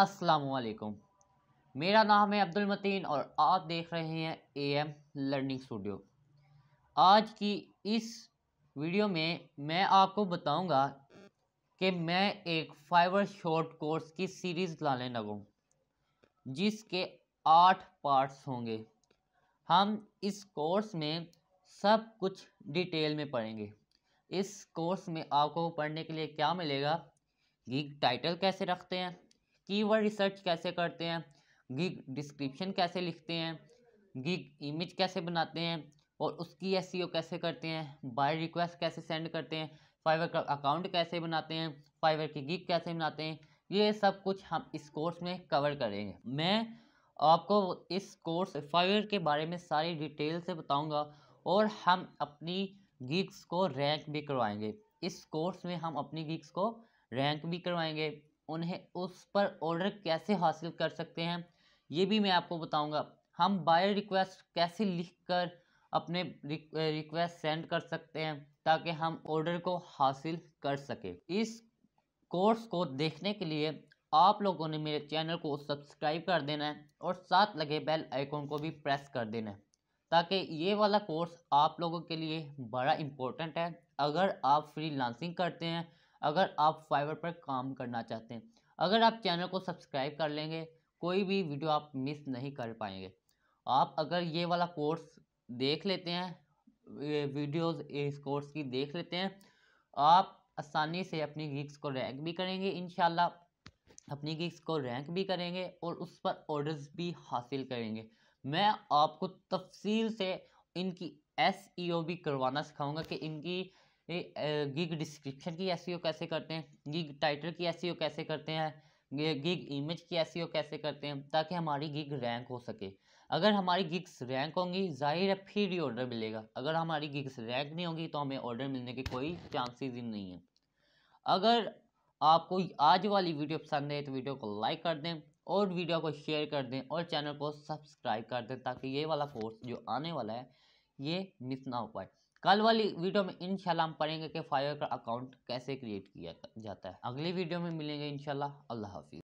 असलकुम मेरा नाम है अब्दुल मतीन और आप देख रहे हैं ए एम लर्निंग स्टूडियो आज की इस वीडियो में मैं आपको बताऊंगा कि मैं एक फाइबर शॉर्ट कोर्स की सीरीज़ लाने लगा जिसके आठ पार्ट्स होंगे हम इस कोर्स में सब कुछ डिटेल में पढ़ेंगे इस कोर्स में आपको पढ़ने के लिए क्या मिलेगा गीग टाइटल कैसे रखते हैं कीवर्ड रिसर्च कैसे करते हैं गिग डिस्क्रिप्शन कैसे लिखते हैं गिग इमेज कैसे बनाते हैं और उसकी एस e कैसे करते हैं बाय रिक्वेस्ट कैसे सेंड करते हैं फाइवर का अकाउंट कैसे बनाते हैं फाइवर की गिग कैसे बनाते हैं ये सब कुछ हम इस कोर्स में कवर करेंगे मैं आपको इस कोर्स फाइवर के बारे में सारी डिटेल से बताऊंगा और हम अपनी गिग्स को रैंक भी करवाएंगे इस कोर्स में हम अपनी गिग्स को रैंक भी करवाएंगे उन्हें उस पर ऑर्डर कैसे हासिल कर सकते हैं ये भी मैं आपको बताऊंगा हम बाय रिक्वेस्ट कैसे लिख कर अपने रिक्वेस्ट सेंड कर सकते हैं ताकि हम ऑर्डर को हासिल कर सकें इस कोर्स को देखने के लिए आप लोगों ने मेरे चैनल को सब्सक्राइब कर देना है और साथ लगे बेल आइकॉन को भी प्रेस कर देना है ताकि ये वाला कोर्स आप लोगों के लिए बड़ा इम्पोर्टेंट है अगर आप फ्री करते हैं अगर आप फाइवर पर काम करना चाहते हैं अगर आप चैनल को सब्सक्राइब कर लेंगे कोई भी वीडियो आप मिस नहीं कर पाएंगे आप अगर ये वाला कोर्स देख लेते हैं वीडियोस इस कोर्स की देख लेते हैं आप आसानी से अपनी गिग्स को रैंक भी करेंगे इन अपनी गिग्स को रैंक भी करेंगे और उस पर ऑर्डर्स भी हासिल करेंगे मैं आपको तफसील से इनकी एस e भी करवाना सिखाऊंगा कि इनकी गिग डिस्क्रिप्शन की एस e कैसे करते हैं गिग टाइटल की एस e कैसे करते हैं गिग इमेज की एस e कैसे करते हैं ताकि हमारी गिग रैंक हो सके अगर हमारी गिग्स रैंक होंगी जाहिर है फिर ही ऑर्डर मिलेगा अगर हमारी गिग्स रैंक नहीं होगी तो हमें ऑर्डर मिलने के कोई चांसेस ही नहीं है अगर आपको आज वाली वीडियो पसंद है तो वीडियो को लाइक कर दें और वीडियो को शेयर कर दें और चैनल को सब्सक्राइब कर दें ताकि ये वाला कोर्स जो आने वाला है ये मिस ना हो पाए कल वाली वीडियो में इनशाला हम पढ़ेंगे कि फायर का अकाउंट कैसे क्रिएट किया जाता है अगली वीडियो में मिलेंगे इनशाला अल्लाह हाफिज़